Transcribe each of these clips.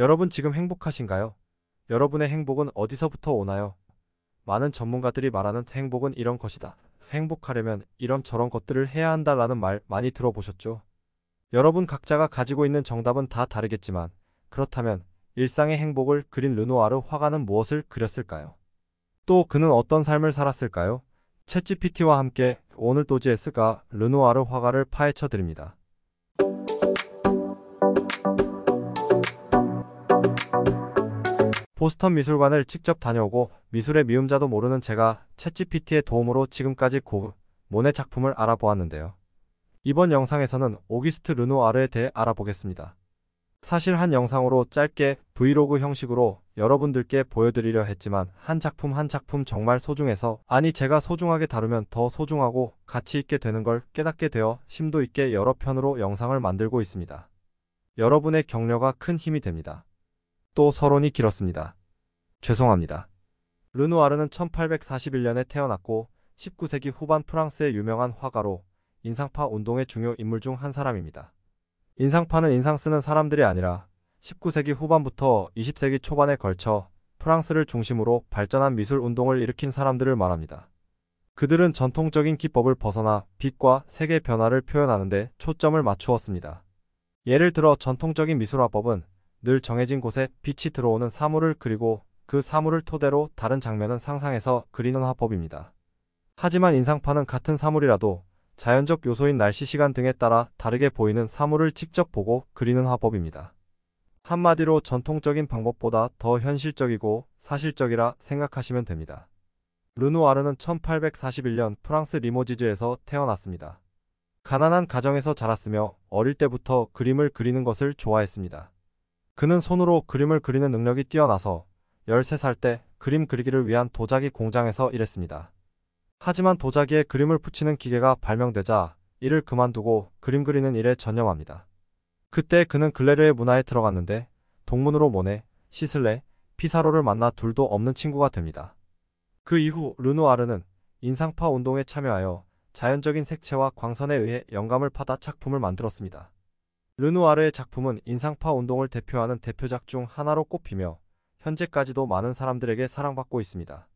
여러분 지금 행복하신가요? 여러분의 행복은 어디서부터 오나요? 많은 전문가들이 말하는 행복은 이런 것이다. 행복하려면 이런 저런 것들을 해야 한다라는 말 많이 들어보셨죠? 여러분 각자가 가지고 있는 정답은 다 다르겠지만 그렇다면 일상의 행복을 그린 르노아르 화가는 무엇을 그렸을까요? 또 그는 어떤 삶을 살았을까요? 채찌 피티와 함께 오늘 도지에스가 르노아르 화가를 파헤쳐 드립니다. 보스턴 미술관을 직접 다녀오고 미술의 미움자도 모르는 제가 챗 g 피티의 도움으로 지금까지 고흐, 모네 작품을 알아보았는데요. 이번 영상에서는 오기스트 르누아르에 대해 알아보겠습니다. 사실 한 영상으로 짧게 브이로그 형식으로 여러분들께 보여드리려 했지만 한 작품 한 작품 정말 소중해서 아니 제가 소중하게 다루면 더 소중하고 가치 있게 되는 걸 깨닫게 되어 심도 있게 여러 편으로 영상을 만들고 있습니다. 여러분의 격려가 큰 힘이 됩니다. 또 서론이 길었습니다. 죄송합니다. 르누아르는 1841년에 태어났고 19세기 후반 프랑스의 유명한 화가로 인상파 운동의 중요 인물 중 한 사람입니다. 인상파는 인상 쓰는 사람들이 아니라 19세기 후반부터 20세기 초반에 걸쳐 프랑스를 중심으로 발전한 미술 운동을 일으킨 사람들을 말합니다. 그들은 전통적인 기법을 벗어나 빛과 색의 변화를 표현하는데 초점을 맞추었습니다. 예를 들어 전통적인 미술화법은 늘 정해진 곳에 빛이 들어오는 사물을 그리고 그 사물을 토대로 다른 장면은 상상해서 그리는 화법입니다. 하지만 인상파는 같은 사물이라도 자연적 요소인 날씨 시간 등에 따라 다르게 보이는 사물을 직접 보고 그리는 화법입니다. 한마디로 전통적인 방법보다 더 현실적이고 사실적이라 생각하시면 됩니다. 르누아르는 1841년 프랑스 리모지즈에서 태어났습니다. 가난한 가정에서 자랐으며 어릴 때부터 그림을 그리는 것을 좋아했습니다. 그는 손으로 그림을 그리는 능력이 뛰어나서 13살 때 그림 그리기를 위한 도자기 공장에서 일했습니다. 하지만 도자기에 그림을 붙이는 기계가 발명되자 이를 그만두고 그림 그리는 일에 전념합니다. 그때 그는 글레르의 문화에 들어갔는데 동문으로 모네, 시슬레, 피사로를 만나 둘도 없는 친구가 됩니다. 그 이후 르누아르는 인상파 운동에 참여하여 자연적인 색채와 광선에 의해 영감을 받아 작품을 만들었습니다. 르누아르의 작품은 인상파 운동을 대표하는 대표작 중 하나로 꼽히며 현재까지도 많은 사람들에게 사랑받고 있습니다.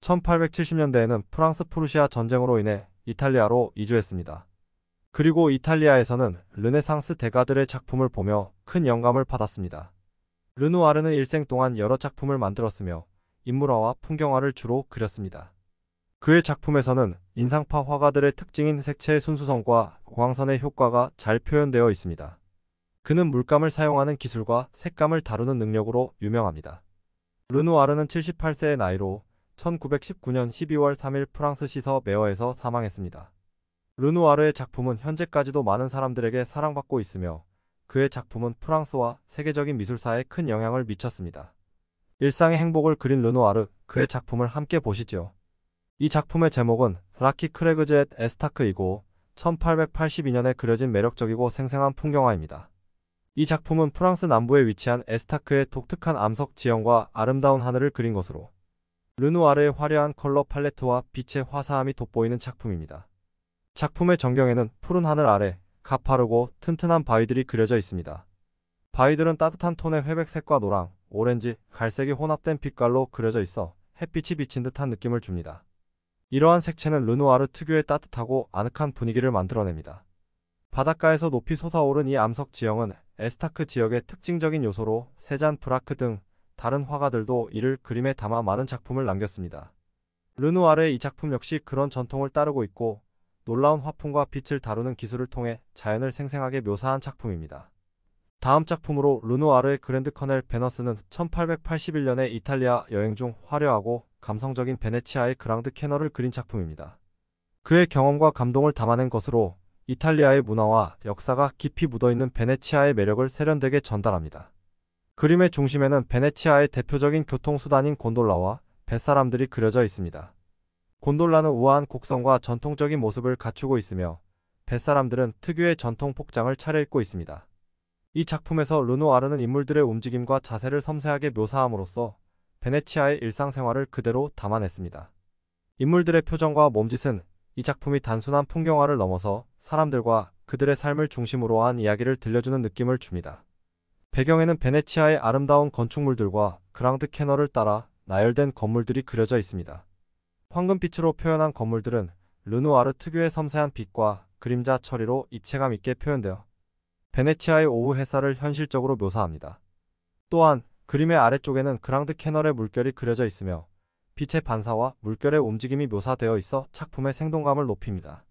1870년대에는 프랑스 프루시아 전쟁으로 인해 이탈리아로 이주했습니다. 그리고 이탈리아에서는 르네상스 대가들의 작품을 보며 큰 영감을 받았습니다. 르누아르는 일생 동안 여러 작품을 만들었으며 인물화와 풍경화를 주로 그렸습니다. 그의 작품에서는 인상파 화가들의 특징인 색채의 순수성과 고황선의 효과가 잘 표현되어 있습니다. 그는 물감을 사용하는 기술과 색감을 다루는 능력으로 유명합니다. 르누아르는 78세의 나이로 1919년 12월 3일 프랑스 시서 메어에서 사망했습니다. 르누아르의 작품은 현재까지도 많은 사람들에게 사랑받고 있으며 그의 작품은 프랑스와 세계적인 미술사에 큰 영향을 미쳤습니다. 일상의 행복을 그린 르누아르, 그의 작품을 함께 보시죠. 이 작품의 제목은 라키 크레그젯 에스타크이고 1882년에 그려진 매력적이고 생생한 풍경화입니다. 이 작품은 프랑스 남부에 위치한 에스타크의 독특한 암석 지형과 아름다운 하늘을 그린 것으로 르누아르의 화려한 컬러 팔레트와 빛의 화사함이 돋보이는 작품입니다. 작품의 전경에는 푸른 하늘 아래 가파르고 튼튼한 바위들이 그려져 있습니다. 바위들은 따뜻한 톤의 회백색과 노랑, 오렌지, 갈색이 혼합된 빛깔로 그려져 있어 햇빛이 비친 듯한 느낌을 줍니다. 이러한 색채는 르누아르 특유의 따뜻하고 아늑한 분위기를 만들어냅니다. 바닷가에서 높이 솟아오른 이 암석 지형은 에스타크 지역의 특징적인 요소로 세잔 브라크 등 다른 화가들도 이를 그림에 담아 많은 작품을 남겼습니다. 르누아르의 이 작품 역시 그런 전통을 따르고 있고 놀라운 화풍과 빛을 다루는 기술을 통해 자연을 생생하게 묘사한 작품입니다. 다음 작품으로 르누아르의 그랜드 커넬 베너스는 1881년에 이탈리아 여행 중 화려하고 감성적인 베네치아의 그랑드 캐너를 그린 작품입니다. 그의 경험과 감동을 담아낸 것으로 이탈리아의 문화와 역사가 깊이 묻어있는 베네치아의 매력을 세련되게 전달합니다. 그림의 중심에는 베네치아의 대표적인 교통수단인 곤돌라와 뱃사람들이 그려져 있습니다. 곤돌라는 우아한 곡선과 전통적인 모습을 갖추고 있으며 뱃사람들은 특유의 전통 복장을 차려입고 있습니다. 이 작품에서 르노아르는 인물들의 움직임과 자세를 섬세하게 묘사함으로써 베네치아의 일상생활을 그대로 담아냈습니다. 인물들의 표정과 몸짓은 이 작품이 단순한 풍경화를 넘어서 사람들과 그들의 삶을 중심으로 한 이야기를 들려주는 느낌을 줍니다. 배경에는 베네치아의 아름다운 건축물들과 그랑드 캐너를 따라 나열된 건물들이 그려져 있습니다. 황금빛으로 표현한 건물들은 르누아르 특유의 섬세한 빛과 그림자 처리로 입체감 있게 표현되어 베네치아의 오후 햇살을 현실적으로 묘사합니다. 또한 그림의 아래쪽에는 그랑드 캐널의 물결이 그려져 있으며 빛의 반사와 물결의 움직임이 묘사되어 있어 작품의 생동감을 높입니다.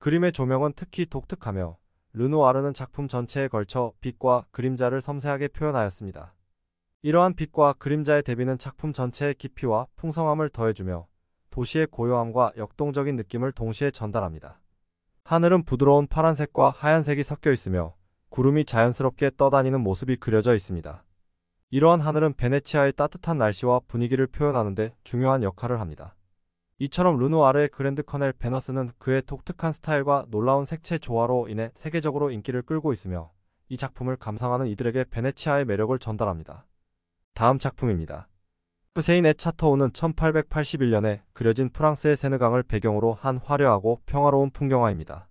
그림의 조명은 특히 독특하며 르누아르는 작품 전체에 걸쳐 빛과 그림자를 섬세하게 표현하였습니다. 이러한 빛과 그림자의 대비는 작품 전체의 깊이와 풍성함을 더해주며 도시의 고요함과 역동적인 느낌을 동시에 전달합니다. 하늘은 부드러운 파란색과 하얀색이 섞여 있으며 구름이 자연스럽게 떠다니는 모습이 그려져 있습니다. 이러한 하늘은 베네치아의 따뜻한 날씨와 분위기를 표현하는데 중요한 역할을 합니다. 이처럼 르누아르의 그랜드 커넬 베너스는 그의 독특한 스타일과 놀라운 색채 조화로 인해 세계적으로 인기를 끌고 있으며 이 작품을 감상하는 이들에게 베네치아의 매력을 전달합니다. 다음 작품입니다. 후세인 에차터우는 1881년에 그려진 프랑스의 세느강을 배경으로 한 화려하고 평화로운 풍경화입니다.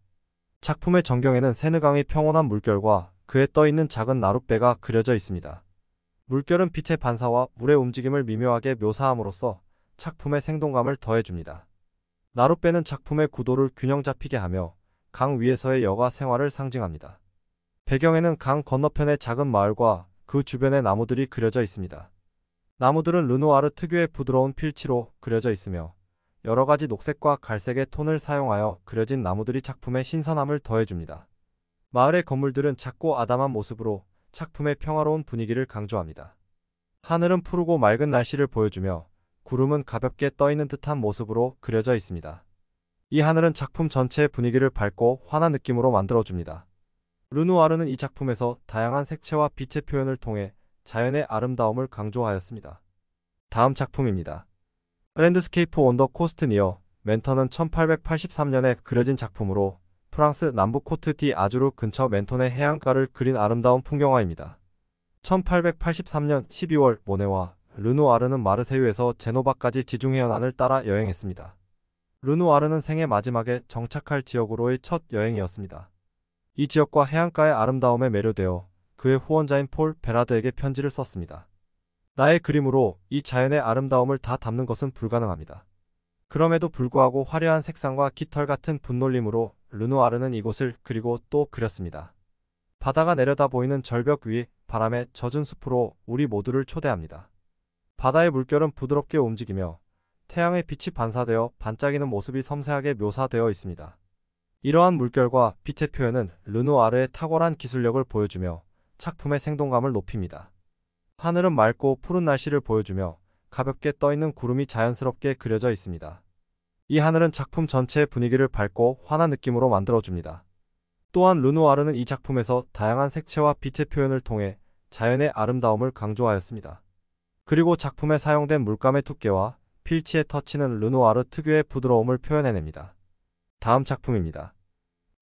작품의 전경에는 세느강의 평온한 물결과 그에 떠있는 작은 나룻배가 그려져 있습니다. 물결은 빛의 반사와 물의 움직임을 미묘하게 묘사함으로써 작품의 생동감을 더해줍니다. 나룻배는 작품의 구도를 균형 잡히게 하며 강 위에서의 여가 생활을 상징합니다. 배경에는 강 건너편의 작은 마을과 그 주변의 나무들이 그려져 있습니다. 나무들은 르누아르 특유의 부드러운 필치로 그려져 있으며 여러 가지 녹색과 갈색의 톤을 사용하여 그려진 나무들이 작품의 신선함을 더해줍니다. 마을의 건물들은 작고 아담한 모습으로 작품의 평화로운 분위기를 강조합니다. 하늘은 푸르고 맑은 날씨를 보여주며 구름은 가볍게 떠있는 듯한 모습으로 그려져 있습니다. 이 하늘은 작품 전체의 분위기를 밝고 환한 느낌으로 만들어줍니다. 르누아르는 이 작품에서 다양한 색채와 빛의 표현을 통해 자연의 아름다움을 강조하였습니다. 다음 작품입니다. 랜드스케이프 온 더 코스트 니어 멘터는 1883년에 그려진 작품으로 프랑스 남부 코트 디 아주르 근처 멘톤의 해안가를 그린 아름다운 풍경화입니다. 1883년 12월 모네와 르누아르는 마르세유에서 제노바까지 지중해연안을 따라 여행했습니다. 르누아르는 생애 마지막에 정착할 지역으로의 첫 여행이었습니다. 이 지역과 해안가의 아름다움에 매료되어 그의 후원자인 폴 베라드에게 편지를 썼습니다. 나의 그림으로 이 자연의 아름다움을 다 담는 것은 불가능합니다. 그럼에도 불구하고 화려한 색상과 깃털 같은 분놀림으로 르누아르는 이곳을 그리고 또 그렸습니다. 바다가 내려다 보이는 절벽 위 바람에 젖은 숲으로 우리 모두를 초대합니다. 바다의 물결은 부드럽게 움직이며 태양의 빛이 반사되어 반짝이는 모습이 섬세하게 묘사되어 있습니다. 이러한 물결과 빛의 표현은 르누아르의 탁월한 기술력을 보여주며 작품의 생동감을 높입니다. 하늘은 맑고 푸른 날씨를 보여주며 가볍게 떠있는 구름이 자연스럽게 그려져 있습니다. 이 하늘은 작품 전체의 분위기를 밝고 환한 느낌으로 만들어줍니다. 또한 르누아르는 이 작품에서 다양한 색채와 빛의 표현을 통해 자연의 아름다움을 강조하였습니다. 그리고 작품에 사용된 물감의 두께와 필치의 터치는 르누아르 특유의 부드러움을 표현해냅니다. 다음 작품입니다.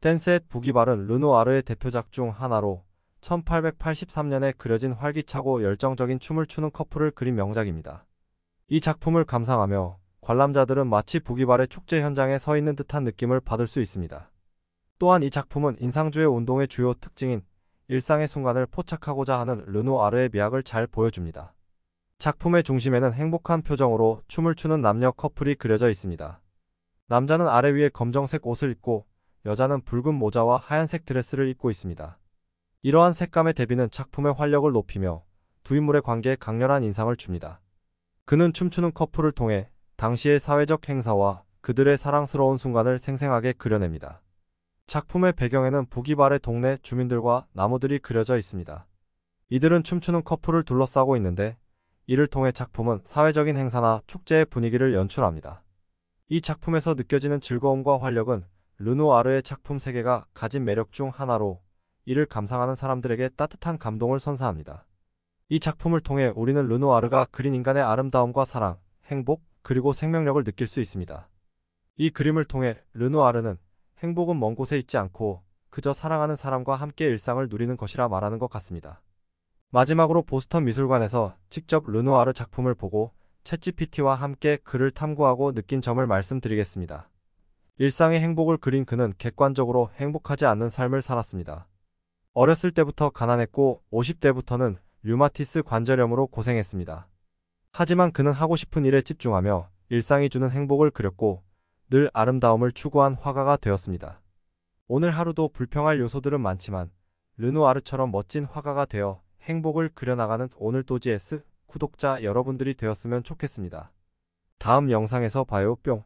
댄셋 부기발은 르누아르의 대표작 중 하나로 1883년에 그려진 활기차고 열정적인 춤을 추는 커플을 그린 명작입니다. 이 작품을 감상하며 관람자들은 마치 북기발의 축제 현장에 서 있는 듯한 느낌을 받을 수 있습니다. 또한 이 작품은 인상주의 운동의 주요 특징인 일상의 순간을 포착하고자 하는 르노아르의 미학을 잘 보여줍니다. 작품의 중심에는 행복한 표정으로 춤을 추는 남녀 커플이 그려져 있습니다. 남자는 아래 위에 검정색 옷을 입고 여자는 붉은 모자와 하얀색 드레스를 입고 있습니다. 이러한 색감의 대비는 작품의 활력을 높이며 두 인물의 관계에 강렬한 인상을 줍니다. 그는 춤추는 커플을 통해 당시의 사회적 행사와 그들의 사랑스러운 순간을 생생하게 그려냅니다. 작품의 배경에는 부기발의 동네 주민들과 나무들이 그려져 있습니다. 이들은 춤추는 커플을 둘러싸고 있는데 이를 통해 작품은 사회적인 행사나 축제의 분위기를 연출합니다. 이 작품에서 느껴지는 즐거움과 활력은 르누아르의 작품 세계가 가진 매력 중 하나로 이를 감상하는 사람들에게 따뜻한 감동을 선사합니다. 이 작품을 통해 우리는 르누아르가 그린 인간의 아름다움과 사랑, 행복, 그리고 생명력을 느낄 수 있습니다. 이 그림을 통해 르누아르는 행복은 먼 곳에 있지 않고 그저 사랑하는 사람과 함께 일상을 누리는 것이라 말하는 것 같습니다. 마지막으로 보스턴 미술관에서 직접 르누아르 작품을 보고 챗 g 피티와 함께 그를 탐구하고 느낀 점을 말씀드리겠습니다. 일상의 행복을 그린 그는 객관적으로 행복하지 않는 삶을 살았습니다. 어렸을 때부터 가난했고 50대부터는 류마티스 관절염으로 고생했습니다. 하지만 그는 하고 싶은 일에 집중하며 일상이 주는 행복을 그렸고 늘 아름다움을 추구한 화가가 되었습니다. 오늘 하루도 불평할 요소들은 많지만 르누아르처럼 멋진 화가가 되어 행복을 그려나가는 오늘 도지에스 구독자 여러분들이 되었으면 좋겠습니다. 다음 영상에서 봐요 뿅